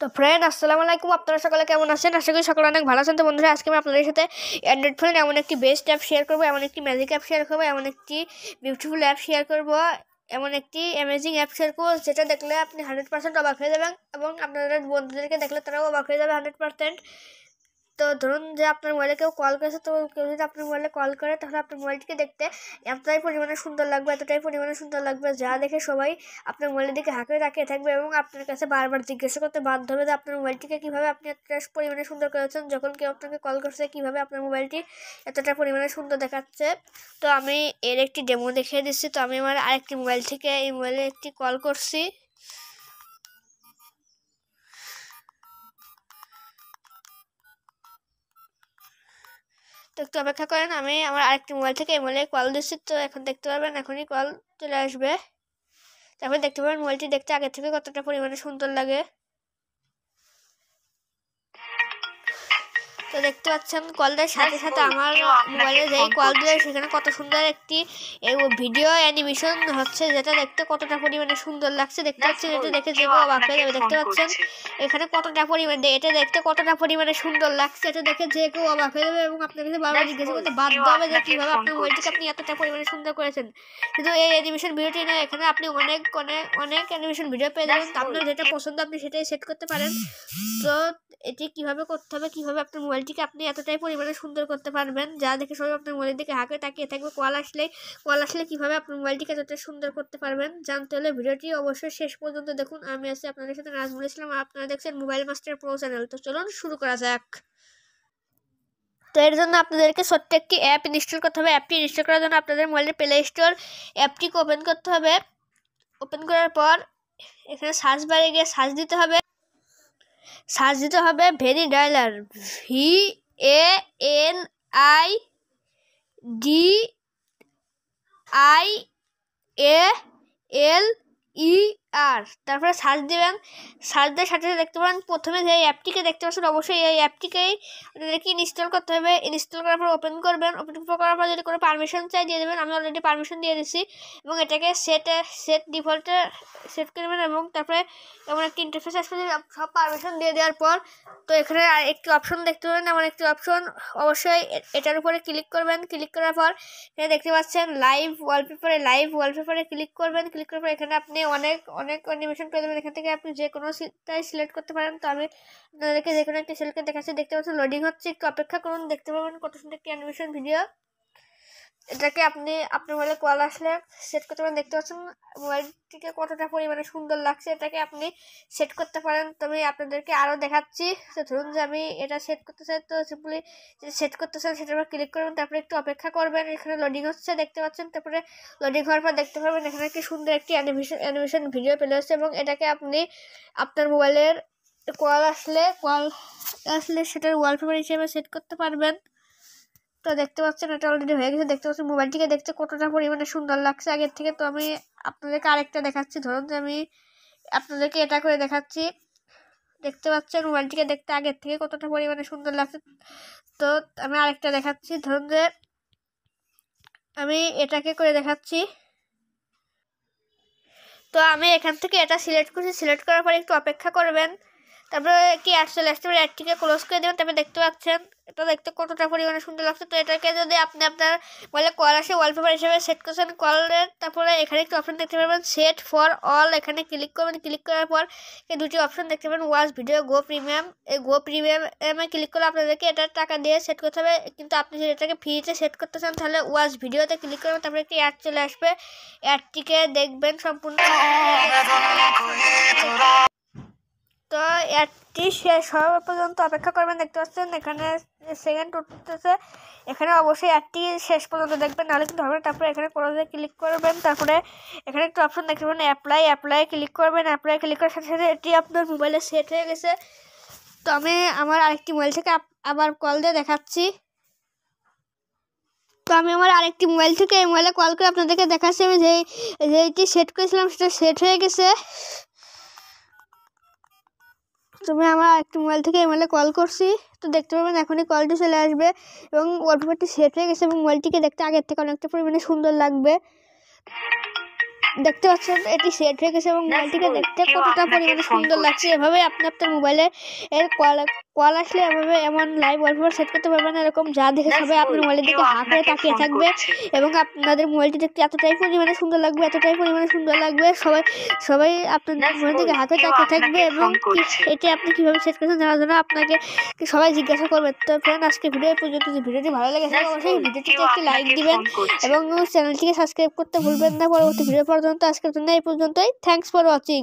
তো ফ্রেন্ড আসসালামু আলাইকুম আপনারা সকলে কেমন আছেন আশা করি সকলে অনেক ভালো আছেন তো বন্ধুরা আজকে আমি আপনাদের সাথে অ্যান্ড্রয়েড ফোনের এমন একটি বেস্ট অ্যাপ শেয়ার করবো এমন একটি ম্যাজিক অ্যাপ শেয়ার করবো এমন একটি বিউটিফুল অ্যাপ শেয়ার করবো এমন একটি অ্যামেজিং অ্যাপ শেয়ার করবো যেটা দেখলে আপনি হান্ড্রেড পার্সেন্ট অবাক হয়ে যাবেন এবং আপনাদের বন্ধুদেরকে দেখলে তারাও অবাক হয়ে যাবে হান্ড্রেড পার্সেন্ট তো ধরুন যে আপনার মোবাইলে কেউ কল করেছে তো কেউ যদি আপনার মোবাইলে কল করে তাহলে আপনার মোবাইলটিকে দেখতে এতটাই পরিমাণে সুন্দর লাগবে এতটাই পরিমাণে সুন্দর লাগবে যা দেখে সবাই আপনার মোবাইলের দিকে হাঁকে তাকিয়ে থাকবে এবং আপনার কাছে বারবার জিজ্ঞাসা করতে বাধ্য হবে যে আপনার মোবাইলটিকে কীভাবে আপনি এতটা পরিমাণে সুন্দর করেছেন যখন কেউ আপনাকে কল করছে কীভাবে আপনার মোবাইলটি এতটা পরিমাণে সুন্দর দেখাচ্ছে তো আমি এর একটি ডেমো দেখিয়ে দিচ্ছি তো আমি আমার আরেকটি মোবাইল থেকে এই মোবাইলে একটি কল করছি তো একটু অপেক্ষা করেন আমি আমার আরেকটি মোবাইল থেকে মোবাইলে কল দিচ্ছি তো এখন দেখতে পারবেন এখনই কল চলে আসবে তারপরে দেখতে পাবেন মোবাইলটি দেখতে আগে থেকে কতটা পরিমাণে সুন্দর লাগে তো দেখতে পাচ্ছেন কল দেওয়ার সাথে সাথে আমার মোবাইলে যেই কল দিয়ে সেখানে কত সুন্দর একটি ভিডিও অ্যানিমেশন হচ্ছে যেটা দেখতে কতটা পরিমাণে সুন্দর লাগছে দেখতে পাচ্ছেন এটা দেখে যে অবাক হয়ে যাবে দেখতে পাচ্ছেন এখানে কতটা পরিমাণে এটা দেখতে কতটা পরিমাণে সুন্দর লাগছে এটা দেখে যে কেউ অবাক হয়ে যাবে এবং আপনার কাছে বারবার জিজ্ঞেস করতে বাধ্য হবে যে কীভাবে আপনার মোবাইলটিকে আপনি এতটা পরিমাণে সুন্দর করেছেন কিন্তু এই অ্যানিমেশন ভিডিওটি নয় এখানে আপনি অনেক অনেক অনেক অ্যানিমেশন ভিডিও পেয়ে যাবেন আপনার যেটা পছন্দ আপনি সেটাই সেট করতে পারেন তো এটি কিভাবে করতে হবে কিভাবে আপনার মোবাইল এটিকে আপনি এতটাই পরিমাণে সুন্দর করতে পারবেন যা দেখে সবাই আপনার মোবাইলের দিকে হাঁকে তাকিয়ে থাকবে কল আসলে কল আসলে কীভাবে আপনার মোবাইলটিকে এতটাই সুন্দর করতে পারবেন জানতে হলে ভিডিওটি অবশ্যই শেষ পর্যন্ত দেখুন আমি আছি আপনাদের সাথে নাজমুল বলেছিলাম আপনারা দেখছেন মোবাইল মাস্টার প্রো চ্যানেল তো চলুন শুরু করা যাক তো এর জন্য আপনাদেরকে ছোট্ট একটি অ্যাপ ইনস্টল করতে হবে অ্যাপটি ইনস্টল করার জন্য আপনাদের মোবাইলের প্লে স্টোর অ্যাপটিকে ওপেন করতে হবে ওপেন করার পর এখানে সার্চ বাড়ে গিয়ে সার্চ দিতে হবে সার্চ দিতে হবে ভেনি dialer V A N I D I A L E e R তারপরে সার্চ দেবেন সার্চ দেওয়ার সাথে সাথে দেখতে পাবেন প্রথমে যে অ্যাপটিকে দেখতে পাচ্ছেন অবশ্যই এই অ্যাপটিকেই আপনাদেরকে ইনস্টল করতে হবে ইনস্টল করার পর ওপেন করবেন ওপেন করার পর যদি কোনো পারমিশন চাই দিয়ে দেবেন আমি অলরেডি পারমিশন দিয়ে দিচ্ছি এবং এটাকে সেট সেট ডিফল্টে সেট করবেন এবং তারপরে এমন একটি ইন্টারফেস আসবে সব পারমিশন দিয়ে দেওয়ার পর তো এখানে একটি অপশন দেখতে পাবেন এমন একটি অপশন অবশ্যই এটার উপরে ক্লিক করবেন ক্লিক করার পর এখানে দেখতে পাচ্ছেন লাইভ ওয়ালপেপারে লাইভ ওয়ালপেপারে ক্লিক করবেন ক্লিক করার পর এখানে আপনি অনেক অনেক অ্যানিমেশন পেয়ে দেবেন এখান থেকে আপনি যে কোনো সিটটাই সিলেক্ট করতে পারেন তো আমি আপনাদেরকে যে কোনো একটা সিলেক্টে দেখাচ্ছি দেখতে পাচ্ছেন লোডিং হচ্ছে একটু অপেক্ষা করুন দেখতে পাবেন কত সুন্দর একটি অ্যানিমেশন ভিডিও এটাকে আপনি আপনার মোবাইলে কল আসলে সেট করতে পারেন দেখতে পাচ্ছেন মোবাইলটিকে কতটা পরিমাণে সুন্দর লাগছে এটাকে আপনি সেট করতে পারেন তবে আপনাদেরকে আরও দেখাচ্ছি তো ধরুন যে আমি এটা সেট করতে চাই তো সিম্পলি সেট করতে চান সেটার উপর ক্লিক করবেন তারপরে একটু অপেক্ষা করবেন এখানে লোডিং হচ্ছে দেখতে পাচ্ছেন তারপরে লোডিং হওয়ার পর দেখতে পারবেন এখানে একটি সুন্দর একটি অ্যানিমেশন অ্যানিমেশন ভিডিও পেলে হচ্ছে এবং এটাকে আপনি আপনার মোবাইলের কল আসলে কল আসলে সেটার ওয়ালপেপার হিসেবে সেট করতে পারবেন তো দেখতে পাচ্ছেন এটা অলরেডি হয়ে গেছে দেখতে পাচ্ছেন মোবাইলটিকে দেখতে কতটা পরিমাণে সুন্দর লাগছে আগের থেকে তো আমি আপনাদেরকে আরেকটা দেখাচ্ছি ধরুন যে আমি আপনাদেরকে এটা করে দেখাচ্ছি দেখতে পাচ্ছেন মোবাইলটিকে দেখতে আগের থেকে কতটা পরিমাণে সুন্দর লাগছে তো আমি আরেকটা দেখাচ্ছি ধরুন যে আমি এটাকে করে দেখাচ্ছি তো আমি এখান থেকে এটা সিলেক্ট করছি সিলেক্ট করার পর একটু অপেক্ষা করবেন তারপরে কি অ্যাড চলে আসতে পারে অ্যাডটিকে ক্লোজ করে দেবেন তারপরে দেখতে পাচ্ছেন এটা দেখতে কতটা পরিমাণে সুন্দর লাগছে তো এটাকে যদি আপনি আপনার মোবাইলে কল আসে ওয়ালপেপার হিসেবে সেট করছেন কলের তারপরে এখানে একটি অপশন দেখতে পাবেন সেট ফর অল এখানে ক্লিক করবেন ক্লিক করার পর এই দুটি অপশন দেখতে পাবেন ওয়াশ ভিডিও গো প্রিমিয়াম এই গো প্রিমিয়ামে ক্লিক করলে আপনাদেরকে এটার টাকা দিয়ে সেট করতে হবে কিন্তু আপনি যদি এটাকে ফ্রিতে সেট করতে চান তাহলে ওয়াশ ভিডিওতে ক্লিক করবেন তারপরে একটি অ্যাড চলে আসবে অ্যাডটিকে দেখবেন সম্পূর্ণ তো এটি শেষ হওয়া পর্যন্ত অপেক্ষা করবেন দেখতে পাচ্ছেন এখানে সেকেন্ড উঠতেছে এখানে অবশ্যই অ্যাডটি শেষ পর্যন্ত দেখবেন নাহলে কিন্তু হবে না তারপরে এখানে ক্লোজে ক্লিক করবেন তারপরে এখানে একটু অপশন দেখতে পাবেন অ্যাপ্লাই অ্যাপ্লাই ক্লিক করবেন অ্যাপ্লাই ক্লিক করার সাথে সাথে এটি আপনার মোবাইলে সেট হয়ে গেছে তো আমি আমার আরেকটি মোবাইল থেকে আবার কল দিয়ে দেখাচ্ছি তো আমি আমার আরেকটি মোবাইল থেকে এই মোবাইলে কল করে আপনাদেরকে দেখাচ্ছি আমি যেই যেইটি সেট করেছিলাম সেটা সেট হয়ে গেছে তুমি আমার একটা মোবাইল থেকে এমএলএ কল করছি তো দেখতে পাবেন এখনই কলটি চলে আসবে এবং ওয়ালপেপারটি সেট হয়ে গেছে এবং মোবাইলটিকে দেখতে আগের থেকে অনেকটা পরিমাণে সুন্দর লাগবে দেখতে পাচ্ছেন এটি সেট হয়ে গেছে এবং মোবাইলটিকে দেখতে কতটা পরিমাণে সুন্দর লাগছে এভাবে আপনি আপনার মোবাইলে এর কল কল আসলে এভাবে এমন লাইভ ওয়ালপেপার সেট করতে পারবেন এরকম যা দেখে সবাই আপনার মোবাইলের দিকে হাঁ করে তাকিয়ে থাকবে এবং আপনাদের মোবাইলটি দেখতে এতটাই পরিমাণে সুন্দর লাগবে এতটাই পরিমাণে সুন্দর লাগবে সবাই সবাই আপনার মোবাইল দিকে হাঁ করে তাকিয়ে থাকবে এবং এটি আপনি কীভাবে সেট করছেন জানার জন্য আপনাকে সবাই জিজ্ঞাসা করবে তো ফ্রেন্ড আজকে ভিডিও পর্যন্ত যে ভিডিওটি ভালো লেগেছে অবশ্যই ভিডিওটিতে একটি লাইক দিবেন এবং চ্যানেলটিকে সাবস্ক্রাইব করতে ভুলবেন না পরবর্তী ভিডিও পর পর্যন্ত আজকের জন্য এই পর্যন্তই থ্যাংকস ফর ওয়াচিং